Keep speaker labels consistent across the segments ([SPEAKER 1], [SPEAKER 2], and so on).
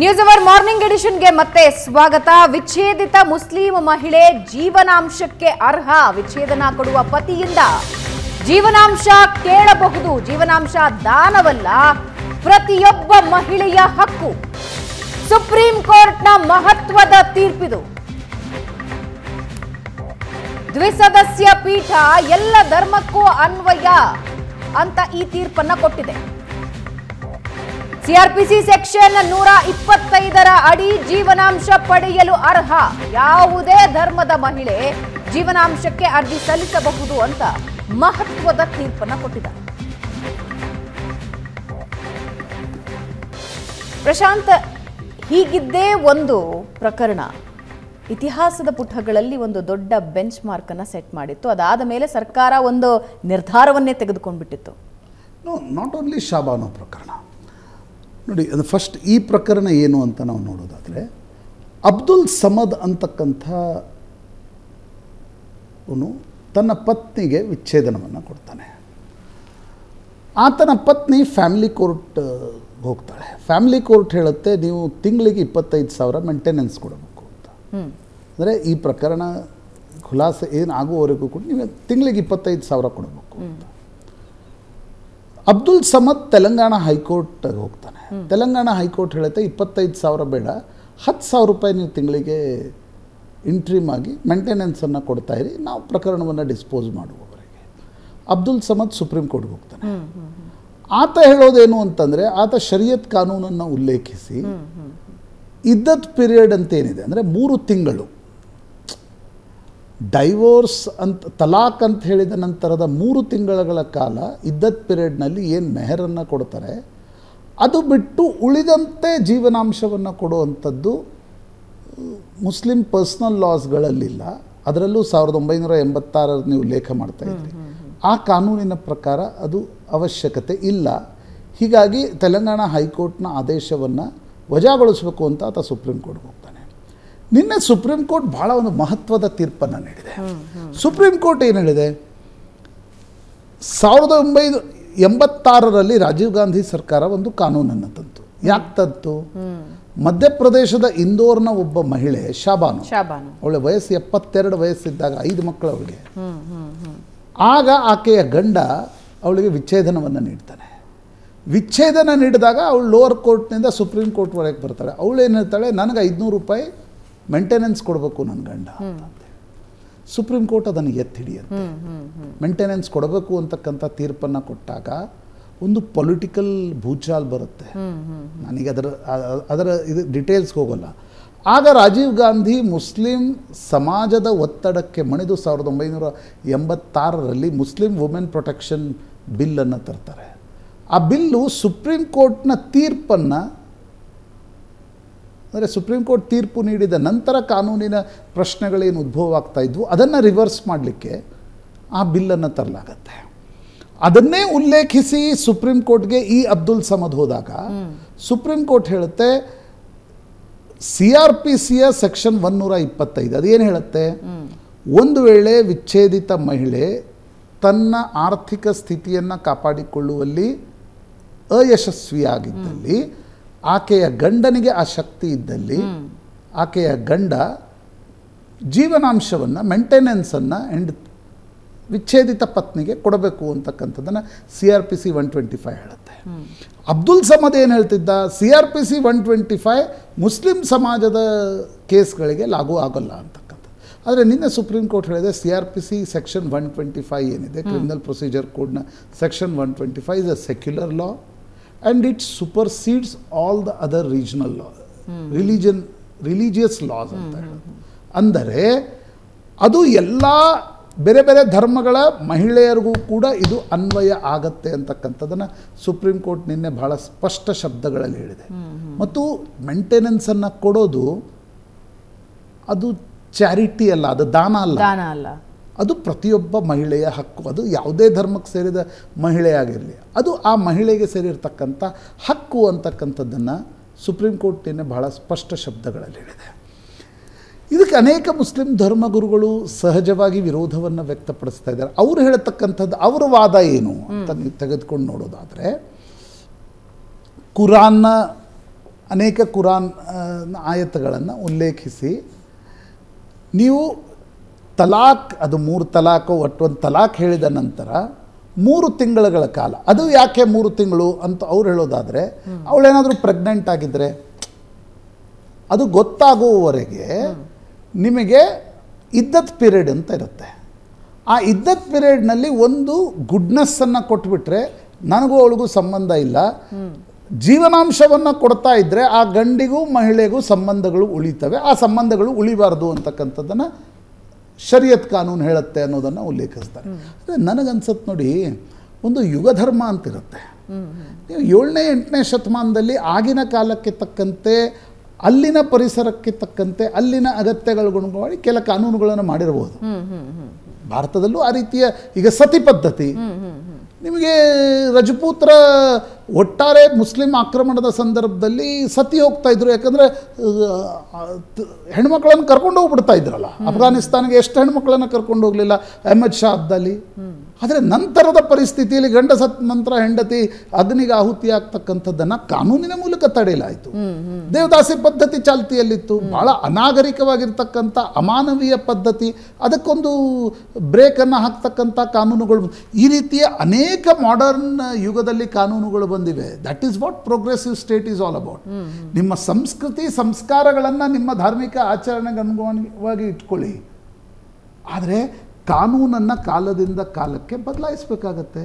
[SPEAKER 1] news hour morning ಎಡಿಷನ್ಗೆ ಮತ್ತೆ ಸ್ವಾಗತ ವಿಚ್ಛೇದಿತ Muslim ಮಹಿಳೆ ಜೀವನಾಂಶಕ್ಕೆ ಅರ್ಹ ವಿಚ್ಛೇದನ ಕೊಡುವ ಪತಿಯಿಂದ ಜೀವನಾಂಶ ಕೇಳಬಹುದು ಜೀವನಾಂಶ ದಾನವಲ್ಲ ಪ್ರತಿಯೊಬ್ಬ ಮಹಿಳೆಯ ಹಕ್ಕು ಸುಪ್ರೀಂ ಕೋರ್ಟ್ನ ಮಹತ್ವದ ತೀರ್ಪಿದು ದ್ವಿಸದಸ್ಯ ಪೀಠ ಎಲ್ಲ ಧರ್ಮಕ್ಕೂ ಅನ್ವಯ ಅಂತ ಈ ತೀರ್ಪನ್ನ ಕೊಟ್ಟಿದೆ ಸಿಆರ್ಪಿಸಿ ಸೆಕ್ಷನ್ ನೂರ ಇಪ್ಪತ್ತೈದರ ಅಡಿ ಜೀವನಾಂಶ ಪಡೆಯಲು ಅರ್ಹ ಯಾವುದೇ ಧರ್ಮದ ಮಹಿಳೆ ಜೀವನಾಂಶಕ್ಕೆ ಅರ್ಜಿ ಸಲ್ಲಿಸಬಹುದು ಅಂತ ಮಹತ್ವದ ತೀರ್ಪನ್ನು ಕೊಟ್ಟಿದ್ದಾರೆ ಪ್ರಶಾಂತ್ ಹೀಗಿದ್ದೇ ಒಂದು ಪ್ರಕರಣ ಇತಿಹಾಸದ ಪುಟಗಳಲ್ಲಿ ಒಂದು ದೊಡ್ಡ ಬೆಂಚ್ ಮಾರ್ಕನ್ನು ಸೆಟ್ ಮಾಡಿತ್ತು ಅದಾದ ಮೇಲೆ ಸರ್ಕಾರ ಒಂದು ನಿರ್ಧಾರವನ್ನೇ ತೆಗೆದುಕೊಂಡ್ಬಿಟ್ಟಿತ್ತು
[SPEAKER 2] ನಾಟ್ ಓನ್ಲಿ ಶಾಬಾನೋ ಪ್ರಕರಣ ನೋಡಿ ಅದು ಫಸ್ಟ್ ಈ ಪ್ರಕರಣ ಏನು ಅಂತ ನಾವು ನೋಡೋದಾದರೆ ಅಬ್ದುಲ್ ಸಮದ್ ಅಂತಕ್ಕಂಥ ಅವನು ತನ್ನ ಪತ್ನಿಗೆ ವಿಚ್ಛೇದನವನ್ನು ಕೊಡ್ತಾನೆ ಆತನ ಪತ್ನಿ ಫ್ಯಾಮಿಲಿ ಕೋರ್ಟ್ ಹೋಗ್ತಾಳೆ ಫ್ಯಾಮಿಲಿ ಕೋರ್ಟ್ ಹೇಳುತ್ತೆ ನೀವು ತಿಂಗಳಿಗೆ ಇಪ್ಪತ್ತೈದು ಸಾವಿರ ಮೇಂಟೆನೆನ್ಸ್ ಕೊಡಬೇಕು ಅಂತ ಅಂದರೆ ಈ ಪ್ರಕರಣ ಖುಲಾಸೆ ಏನು ಕೂಡ ನೀವು ತಿಂಗಳಿಗೆ ಇಪ್ಪತ್ತೈದು ಸಾವಿರ ಕೊಡಬೇಕು ಅಂತ ಅಬ್ದುಲ್ ಸಮದ್ ತೆಲಂಗಾಣ ಹೈಕೋರ್ಟ್ಗೆ ಹೋಗ್ತಾನೆ ತೆಲಂಗಾಣ ಹೈಕೋರ್ಟ್ ಹೇಳುತ್ತೆ ಇಪ್ಪತ್ತೈದು ಸಾವಿರ ಬೇಡ ಹತ್ತು ಸಾವಿರ ರೂಪಾಯಿ ನೀವು ತಿಂಗಳಿಗೆ ಇಂಟ್ರೀಮ್ ಆಗಿ ಮೇಂಟೆನೆನ್ಸನ್ನು ಕೊಡ್ತಾಯಿರಿ ನಾವು ಪ್ರಕರಣವನ್ನು ಡಿಸ್ಪೋಸ್ ಮಾಡುವವರೆಗೆ ಅಬ್ದುಲ್ ಸಮದ್ ಸುಪ್ರೀಂ ಕೋರ್ಟ್ಗೆ ಹೋಗ್ತಾನೆ ಆತ ಹೇಳೋದೇನು ಅಂತಂದರೆ ಆತ ಶರಿಯತ್ ಕಾನೂನನ್ನು ಉಲ್ಲೇಖಿಸಿ ಇದ್ದದ ಪೀರಿಯಡ್ ಅಂತ ಏನಿದೆ ಅಂದರೆ ಮೂರು ತಿಂಗಳು ಡೈವೋರ್ಸ್ ಅಂತ ತಲಾಕ್ ಅಂತ ಹೇಳಿದ ನಂತರದ ಮೂರು ತಿಂಗಳ ಕಾಲ ಇದ್ದದ ಪಿರಿಯಡ್ನಲ್ಲಿ ಏನು ಮೆಹರನ್ನು ಕೊಡ್ತಾರೆ ಅದು ಬಿಟ್ಟು ಉಳಿದಂತೆ ಜೀವನಾಂಶವನ್ನು ಕೊಡುವಂಥದ್ದು ಮುಸ್ಲಿಂ ಪರ್ಸ್ನಲ್ ಲಾಸ್ಗಳಲ್ಲಿಲ್ಲ ಅದರಲ್ಲೂ ಸಾವಿರದ ಒಂಬೈನೂರ ಎಂಬತ್ತಾರರ ನೀವು ಲೇಖ ಮಾಡ್ತಾ ಇದ್ದೀರಿ ಆ ಕಾನೂನಿನ ಪ್ರಕಾರ ಅದು ಅವಶ್ಯಕತೆ ಇಲ್ಲ ಹೀಗಾಗಿ ತೆಲಂಗಾಣ ಹೈಕೋರ್ಟ್ನ ಆದೇಶವನ್ನು ವಜಾಗೊಳಿಸಬೇಕು ಅಂತ ಆತ ಸುಪ್ರೀಂ ಕೋರ್ಟ್ಗೆ ಹೋಗ್ತಾರೆ ನಿನ್ನೆ ಸುಪ್ರೀಂ ಕೋರ್ಟ್ ಬಹಳ ಒಂದು ಮಹತ್ವದ ತೀರ್ಪನ್ನು ನೀಡಿದೆ ಸುಪ್ರೀಂ ಕೋರ್ಟ್ ಏನು ಹೇಳಿದೆ ಸಾವಿರದ ಒಂಬೈನೂರ ಎಂಬತ್ತಾರರಲ್ಲಿ ರಾಜೀವ್ ಗಾಂಧಿ ಸರ್ಕಾರ ಒಂದು ಕಾನೂನನ್ನು ತಂತು ಯಾಕೆ ತಂತು ಮಧ್ಯಪ್ರದೇಶದ ಇಂದೋರ್ನ ಒಬ್ಬ ಮಹಿಳೆ ಶಾಬಾನು ಅವಳ ವಯಸ್ಸು ಎಪ್ಪತ್ತೆರಡು ವಯಸ್ಸಿದ್ದಾಗ ಐದು ಮಕ್ಕಳು ಅವಳಿಗೆ ಆಗ ಆಕೆಯ ಗಂಡ ಅವಳಿಗೆ ವಿಚ್ಛೇದನವನ್ನು ನೀಡ್ತಾನೆ ವಿಚ್ಛೇದನ ನೀಡಿದಾಗ ಅವಳು ಲೋವರ್ ಕೋರ್ಟ್ನಿಂದ ಸುಪ್ರೀಂ ಕೋರ್ಟ್ ವರೆಗೆ ಬರ್ತಾಳೆ ಅವಳು ಏನು ಹೇಳ್ತಾಳೆ ನನಗೆ ಐದುನೂರು ರೂಪಾಯಿ ಮೆಂಟೆನೆನ್ಸ್ ಕೊಡಬೇಕು ನನ್ನ ಗಂಡ ಸುಪ್ರೀಂ ಕೋರ್ಟ್ ಅದನ್ನು ಎತ್ತಿ ಹಿಡಿಯುತ್ತೆ ಮೆಂಟೆನೆನ್ಸ್ ಕೊಡಬೇಕು ಅಂತಕ್ಕಂಥ ತೀರ್ಪನ್ನು ಕೊಟ್ಟಾಗ ಒಂದು ಪೊಲಿಟಿಕಲ್ ಭೂಚಾಲ್ ಬರುತ್ತೆ ನನಗೆ ಅದರ ಅದರ ಇದು ಡಿಟೇಲ್ಸ್ಗೆ ಹೋಗೋಲ್ಲ ಆಗ ರಾಜೀವ್ ಗಾಂಧಿ ಮುಸ್ಲಿಂ ಸಮಾಜದ ಒತ್ತಡಕ್ಕೆ ಮಣಿದು ಸಾವಿರದ ಒಂಬೈನೂರ ಎಂಬತ್ತಾರರಲ್ಲಿ ಮುಸ್ಲಿಂ ವುಮೆನ್ ಪ್ರೊಟೆಕ್ಷನ್ ಬಿಲ್ಲನ್ನು ತರ್ತಾರೆ ಆ ಬಿಲ್ಲು ಸುಪ್ರೀಂ ಕೋರ್ಟ್ನ ತೀರ್ಪನ್ನು ಅಂದರೆ ಸುಪ್ರೀಂ ಕೋರ್ಟ್ ತೀರ್ಪು ನೀಡಿದ ನಂತರ ಕಾನೂನಿನ ಪ್ರಶ್ನೆಗಳೇನು ಉದ್ಭವ ಆಗ್ತಾ ಇದ್ವು ಅದನ್ನು ರಿವರ್ಸ್ ಮಾಡಲಿಕ್ಕೆ ಆ ಬಿಲ್ಲನ್ನು ತರಲಾಗತ್ತೆ ಅದನ್ನೇ ಉಲ್ಲೇಖಿಸಿ ಸುಪ್ರೀಂ ಕೋರ್ಟ್ಗೆ ಈ ಅಬ್ದುಲ್ ಸಮದ್ ಹೋದಾಗ ಸುಪ್ರೀಂ ಕೋರ್ಟ್ ಹೇಳುತ್ತೆ ಸಿ ಆರ್ ಪಿ ಸಿಯ ಸೆಕ್ಷನ್ ಒನ್ನೂರ ಇಪ್ಪತ್ತೈದು ಅದೇನು ಹೇಳುತ್ತೆ ಒಂದು ವೇಳೆ ವಿಚ್ಛೇದಿತ ಮಹಿಳೆ ತನ್ನ ಆರ್ಥಿಕ ಸ್ಥಿತಿಯನ್ನು ಕಾಪಾಡಿಕೊಳ್ಳುವಲ್ಲಿ ಅಯಶಸ್ವಿಯಾಗಿದ್ದಲ್ಲಿ ಆಕೆಯ ಗಂಡನಿಗೆ ಆ ಶಕ್ತಿ ಇದ್ದಲ್ಲಿ ಆಕೆಯ ಗಂಡ ಜೀವನಾಂಶವನ್ನು ಮೆಂಟೆನೆನ್ಸನ್ನು ಎಂಡ್ ವಿಚ್ಛೇದಿತ ಪತ್ನಿಗೆ ಕೊಡಬೇಕು ಅಂತಕ್ಕಂಥದ್ದನ್ನು C R P C one twenty five ಹೇಳುತ್ತೆ ಅಬ್ದುಲ್ ಸಮದ್ ಏನು ಹೇಳ್ತಿದ್ದ C R P C one twenty five Muslim ಸಮಾಜದ ಕೇಸ್ಗಳಿಗೆ ಲಾಗೂ ಆಗೋಲ್ಲ ಅಂತಕ್ಕಂಥದ್ದು ಆದರೆ ನಿನ್ನೆ ಸುಪ್ರೀಂ ಕೋರ್ಟ್ ಹೇಳಿದೆ C R P C section one twenty five ಏನಿದೆ ಕ್ರಿಮಿನಲ್ ಪ್ರೊಸೀಜರ್ ಕೋಡ್ನ section one twenty five is a secular law and it supersedes all the other regional law religion religious laws ಅಂತ ಹೇಳೋದು ಅಂದರೆ ಅದು ಎಲ್ಲ ಬೇರೆ ಬೇರೆ ಧರ್ಮಗಳ ಮಹಿಳೆಯರಿಗೂ ಕೂಡ ಇದು ಅನ್ವಯ ಆಗತ್ತೆ ಅಂತಕ್ಕಂಥದ್ದನ್ನು ಸುಪ್ರೀಂ ಕೋರ್ಟ್ ನಿನ್ನೆ ಬಹಳ ಸ್ಪಷ್ಟ ಶಬ್ದಗಳಲ್ಲಿ ಹೇಳಿದೆ ಮತ್ತು ಮೆಂಟೆನೆನ್ಸನ್ನು ಕೊಡೋದು ಅದು ಚಾರಿಟಿ ಅಲ್ಲ ಅದು ದಾನ ಅಲ್ಲ ಅದು ಪ್ರತಿಯೊಬ್ಬ ಮಹಿಳೆಯ ಹಕ್ಕು ಅದು ಯಾವುದೇ ಧರ್ಮಕ್ಕೆ ಸೇರಿದ ಮಹಿಳೆಯಾಗಿರಲಿ ಅದು ಆ ಮಹಿಳೆಗೆ ಸೇರಿರ್ತಕ್ಕಂಥ ಹಕ್ಕು ಅಂತಕ್ಕಂಥದ್ದನ್ನು ಸುಪ್ರೀಂ ಕೋರ್ಟ್ ಬಹಳ ಸ್ಪಷ್ಟ ಶಬ್ದಗಳಲ್ಲಿ ಹೇಳಿದೆ ಇದಕ್ಕೆ ಅನೇಕ ಮುಸ್ಲಿಂ ಧರ್ಮಗುರುಗಳು ಸಹಜವಾಗಿ ವಿರೋಧವನ್ನು ವ್ಯಕ್ತಪಡಿಸ್ತಾ ಇದ್ದಾರೆ ಅವರು ಹೇಳತಕ್ಕಂಥದ್ದು ಅವರ ವಾದ ಏನು ಅಂತ ನೀವು ತೆಗೆದುಕೊಂಡು ನೋಡೋದಾದರೆ ಕುರಾನ್ನ ಅನೇಕ ಕುರಾನ್ ಆಯತಗಳನ್ನು ಉಲ್ಲೇಖಿಸಿ ನೀವು ತಲಾಖ್ ಅದು ಮೂರು ತಲಾಕು ಒಟ್ಟು ಒಂದು ತಲಾಕ್ ಹೇಳಿದ ನಂತರ ಮೂರು ತಿಂಗಳುಗಳ ಕಾಲ ಅದು ಯಾಕೆ ಮೂರು ತಿಂಗಳು ಅಂತ ಅವ್ರು ಹೇಳೋದಾದರೆ ಅವಳೇನಾದರೂ ಪ್ರೆಗ್ನೆಂಟ್ ಆಗಿದ್ದರೆ ಅದು ಗೊತ್ತಾಗುವವರೆಗೆ ನಿಮಗೆ ಇದ್ದತ್ ಪೀರಿಯಡ್ ಅಂತ ಇರುತ್ತೆ ಆ ಇದ್ದತ್ ಪೀರಿಯಡ್ನಲ್ಲಿ ಒಂದು ಗುಡ್ನೆಸ್ಸನ್ನು ಕೊಟ್ಬಿಟ್ರೆ ನನಗೂ ಅವಳಿಗೂ ಸಂಬಂಧ ಇಲ್ಲ ಜೀವನಾಂಶವನ್ನು ಕೊಡ್ತಾ ಇದ್ದರೆ ಆ ಗಂಡಿಗೂ ಮಹಿಳೆಗೂ ಸಂಬಂಧಗಳು ಉಳಿತವೆ ಆ ಸಂಬಂಧಗಳು ಉಳಿಬಾರ್ದು ಅಂತಕ್ಕಂಥದ್ದನ್ನು ಶರಿಯತ್ ಕಾನೂನು ಹೇಳುತ್ತೆ ಅನ್ನೋದನ್ನು ಉಲ್ಲೇಖಿಸ್ತಾರೆ ನನಗನ್ಸತ್ ನೋಡಿ ಒಂದು ಯುಗಧರ್ಮ ಅಂತಿರುತ್ತೆ ನೀವು ಏಳನೇ ಎಂಟನೇ ಶತಮಾನದಲ್ಲಿ ಆಗಿನ ಕಾಲಕ್ಕೆ ತಕ್ಕಂತೆ ಅಲ್ಲಿನ ಪರಿಸರಕ್ಕೆ ತಕ್ಕಂತೆ ಅಲ್ಲಿನ ಅಗತ್ಯಗಳಿಗನುಗುಣವಾಗಿ ಕೆಲ ಕಾನೂನುಗಳನ್ನು ಮಾಡಿರಬಹುದು ಭಾರತದಲ್ಲೂ ಆ ರೀತಿಯ ಈಗ ಸತಿ ಪದ್ಧತಿ ನಿಮಗೆ ರಜಪೂತ್ರ ಒಟ್ಟಾರೆ ಮುಸ್ಲಿಂ ಆಕ್ರಮಣದ ಸಂದರ್ಭದಲ್ಲಿ ಸತಿ ಹೋಗ್ತಾ ಇದ್ರು ಯಾಕಂದ್ರೆ ಹೆಣ್ಮಕ್ಳನ್ನು ಕರ್ಕೊಂಡು ಹೋಗ್ಬಿಡ್ತಾ ಇದ್ರಲ್ಲ ಅಫ್ಘಾನಿಸ್ತಾನಿಗೆ ಎಷ್ಟು ಹೆಣ್ಮಕ್ಳನ್ನು ಕರ್ಕೊಂಡು ಹೋಗಲಿಲ್ಲ ಅಹಮದ್ ಶಾ ಅಬ್ದಲ್ಲಿ ಆದರೆ ನಂತರದ ಪರಿಸ್ಥಿತಿಯಲ್ಲಿ ಗಂಡ ಸತ್ ನಂತರ ಹೆಂಡತಿ ಅಗ್ನಿಗೆ ಆಹುತಿ ಆಗ್ತಕ್ಕಂಥದ್ದನ್ನು ಕಾನೂನಿನ ಮೂಲಕ ತಡೆಯಲಾಯಿತು ದೇವದಾಸಿ ಪದ್ಧತಿ ಚಾಲ್ತಿಯಲ್ಲಿತ್ತು ಬಹಳ ಅನಾಗರಿಕವಾಗಿರ್ತಕ್ಕಂಥ ಅಮಾನವೀಯ ಪದ್ಧತಿ ಅದಕ್ಕೊಂದು ಬ್ರೇಕನ್ನು ಹಾಕ್ತಕ್ಕಂಥ ಕಾನೂನುಗಳು ಈ ರೀತಿಯ ಅನೇಕ ಮಾಡರ್ನ್ ಯುಗದಲ್ಲಿ ಕಾನೂನುಗಳು ಬಂದಿವೆ that is what progressive state is all about ನಿಮ್ಮ ಸಂಸ್ಕೃತಿ ಸಂಸ್ಕಾರಗಳನ್ನು ನಿಮ್ಮ ಧಾರ್ಮಿಕ ಆಚರಣೆಗೆ ಅನುಗುಣವಾಗಿ ಇಟ್ಕೊಳ್ಳಿ ಆದರೆ ಕಾನೂನನ್ನು ಕಾಲದಿಂದ ಕಾಲಕ್ಕೆ ಬದಲಾಯಿಸಬೇಕಾಗತ್ತೆ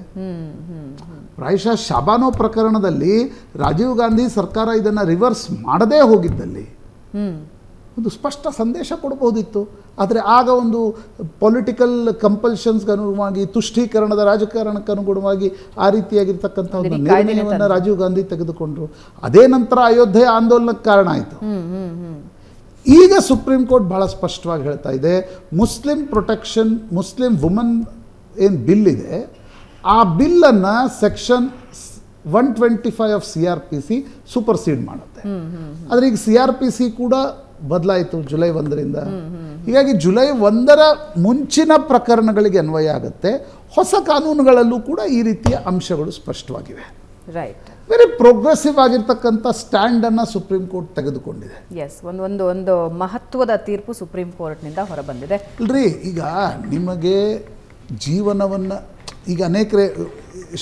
[SPEAKER 2] ಪ್ರಾಯಶಃ ಶಬಾನೋ ಪ್ರಕರಣದಲ್ಲಿ ರಾಜೀವ್ ಗಾಂಧಿ ಸರ್ಕಾರ ಇದನ್ನ ರಿವರ್ಸ್ ಮಾಡದೇ ಹೋಗಿದ್ದಲ್ಲಿ ಒಂದು ಸ್ಪಷ್ಟ ಸಂದೇಶ ಕೊಡಬಹುದಿತ್ತು ಆದರೆ ಆಗ ಒಂದು ಪೊಲಿಟಿಕಲ್ ಕಂಪಲ್ಷನ್ಸ್ಗೆ ಅನುಗುಣವಾಗಿ ತುಷ್ಟೀಕರಣದ ರಾಜಕಾರಣಕ್ಕೆ ಅನುಗುಣವಾಗಿ ಆ ರೀತಿಯಾಗಿರ್ತಕ್ಕಂಥ ಒಂದು ನಿರ್ಣಯವನ್ನು ರಾಜೀವ್ ಗಾಂಧಿ ತೆಗೆದುಕೊಂಡರು ಅದೇ ನಂತರ ಅಯೋಧ್ಯೆ ಆಂದೋಲನಕ್ಕೆ ಕಾರಣ ಆಯಿತು ಈಗ ಸುಪ್ರೀಂ ಕೋರ್ಟ್ ಬಹಳ ಸ್ಪಷ್ಟವಾಗಿ ಹೇಳ್ತಾ ಇದೆ ಮುಸ್ಲಿಂ ಪ್ರೊಟೆಕ್ಷನ್ ಮುಸ್ಲಿಂ ವುಮನ್ ಏನು ಬಿಲ್ ಇದೆ ಆ ಬಿಲ್ಲನ್ನು section one twenty five of C R P C supersede ಮಾಡುತ್ತೆ ಆದರೆ ಈಗ ಸಿ ಆರ್ ಪಿ ಸಿ ಕೂಡ ಬದಲಾಯಿತು ಜುಲೈ ಒಂದರಿಂದ ಹೀಗಾಗಿ ಜುಲೈ ಒಂದರ ಮುಂಚಿನ ಪ್ರಕರಣಗಳಿಗೆ ಅನ್ವಯ ಆಗುತ್ತೆ ಹೊಸ ಕಾನೂನುಗಳಲ್ಲೂ ಕೂಡ ಈ ರೀತಿಯ ಅಂಶಗಳು ಸ್ಪಷ್ಟವಾಗಿವೆ ರೈಟ್ ವೆರಿ ಪ್ರೋಗ್ರೆಸಿವ್ ಆಗಿರ್ತಕ್ಕಂಥ ಅನ್ನ ಸುಪ್ರೀಂ ಕೋರ್ಟ್ ತೆಗೆದುಕೊಂಡಿದೆ
[SPEAKER 1] ಎಸ್ ಒಂದು ಒಂದು ಒಂದು ಮಹತ್ವದ ತೀರ್ಪು ಸುಪ್ರೀಂ ಕೋರ್ಟ್ನಿಂದ ಹೊರಬಂದಿದೆ
[SPEAKER 2] ಅಲ್ರಿ ಈಗ ನಿಮಗೆ ಜೀವನವನ್ನು ಈಗ ಅನೇಕ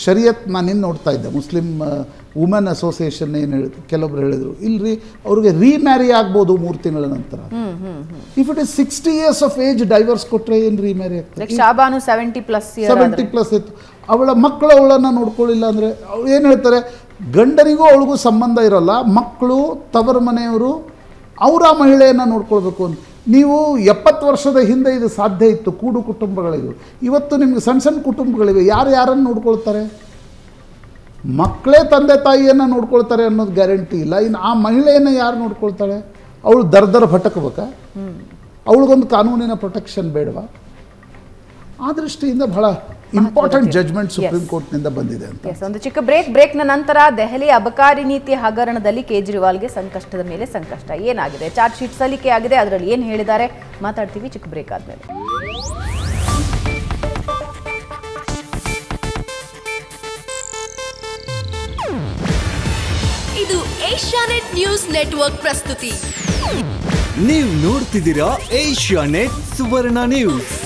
[SPEAKER 2] ಶರಿಯತ್ ನಾನೇನು ನೋಡ್ತಾ ಇದ್ದೆ ಮುಸ್ಲಿಂ ವುಮೆನ್ ಅಸೋಸಿಯೇಷನ್ ಏನು ಹೇಳಿ ಕೆಲವೊಬ್ರು ಹೇಳಿದರು ಇಲ್ರಿ ಅವ್ರಿಗೆ ರೀಮ್ಯಾರಿ ಆಗ್ಬೋದು ಮೂರು ತಿಂಗಳ ನಂತರ if it is sixty years of age divorce
[SPEAKER 1] ಕೊಟ್ಟರೆ ಏನು ರೀಮ್ಯಾರಿ ಆಗ್ತದೆ ಸೆವೆಂಟಿ ಪ್ಲಸ್ ಸೆವೆಂಟಿ
[SPEAKER 2] ಪ್ಲಸ್ ಇತ್ತು ಅವಳ ಮಕ್ಕಳು ಅವಳನ್ನ ನೋಡ್ಕೊಳ್ಳಿಲ್ಲ ಅಂದರೆ ಅವ್ರು ಏನು ಹೇಳ್ತಾರೆ ಗಂಡರಿಗೂ ಅವಳಿಗೂ ಸಂಬಂಧ ಇರೋಲ್ಲ ಮಕ್ಕಳು ತವರ ಮನೆಯವರು ಅವರ ಮಹಿಳೆಯನ್ನು ನೋಡ್ಕೊಳ್ಬೇಕು ಅಂತ ನೀವು ಎಪ್ಪತ್ತು ವರ್ಷದ ಹಿಂದೆ ಇದು ಸಾಧ್ಯ ಇತ್ತು ಕೂಡು ಕುಟುಂಬಗಳಿಗೂ ಇವತ್ತು ನಿಮಗೆ ಸಣ್ಣ ಸಣ್ಣ ಕುಟುಂಬಗಳಿವೆ ಯಾರು ಯಾರನ್ನು ನೋಡ್ಕೊಳ್ತಾರೆ ಮಕ್ಕಳೇ ತಂದೆ ತಾಯಿಯನ್ನು ನೋಡ್ಕೊಳ್ತಾರೆ ಅನ್ನೋದು ಗ್ಯಾರಂಟಿ ಇಲ್ಲ ಇನ್ನು ಆ ಮಹಿಳೆಯನ್ನು ಯಾರು ನೋಡ್ಕೊಳ್ತಾಳೆ ಅವಳು ದರ್ ಭಟಕಬೇಕಾ ಅವಳಿಗೊಂದು ಕಾನೂನಿನ ಪ್ರೊಟೆಕ್ಷನ್ ಬೇಡವಾ ಆ ದೃಷ್ಟಿಯಿಂದ ಭಾಳ ಇಂಪಾರ್ಟೆಂಟ್ ಜಜ್ಮೆಂಟ್ ಸುಪ್ರೀಂ ಕೋರ್ಟ್ ನಿಂದ ಬಂದಿದೆ
[SPEAKER 1] ಅಂತ ಒಂದು ಚಿಕ್ಕ ಬ್ರೇಕ್ ಬ್ರೇಕ್ನ ನಂತರ ದೆಹಲಿ ಅಬಕಾರಿ ನೀತಿ ಹಗರಣದಲ್ಲಿ ಕೇಜ್ರಿವಾಲ್ಗೆ ಸಂಕಷ್ಟದ ಮೇಲೆ ಸಂಕಷ್ಟ ಏನಾಗಿದೆ ಚಾರ್ಜ್ ಶೀಟ್ ಸಲ್ಲಿಕೆ ಆಗಿದೆ ಅದರಲ್ಲಿ ಏನು ಹೇಳಿದ್ದಾರೆ ಮಾತಾಡ್ತೀವಿ ಚಿಕ್ಕ ಬ್ರೇಕ್ ಆದ್ಮೇಲೆ ಇದು ಏಷ್ಯಾನೆಟ್ ನ್ಯೂಸ್ ನೆಟ್ವರ್ಕ್ ಪ್ರಸ್ತುತಿ
[SPEAKER 2] ನೀವು ನೋಡ್ತಿದ್ದೀರಾ ಏಷ್ಯಾನೆಟ್ ಸುವರ್ಣ ನ್ಯೂಸ್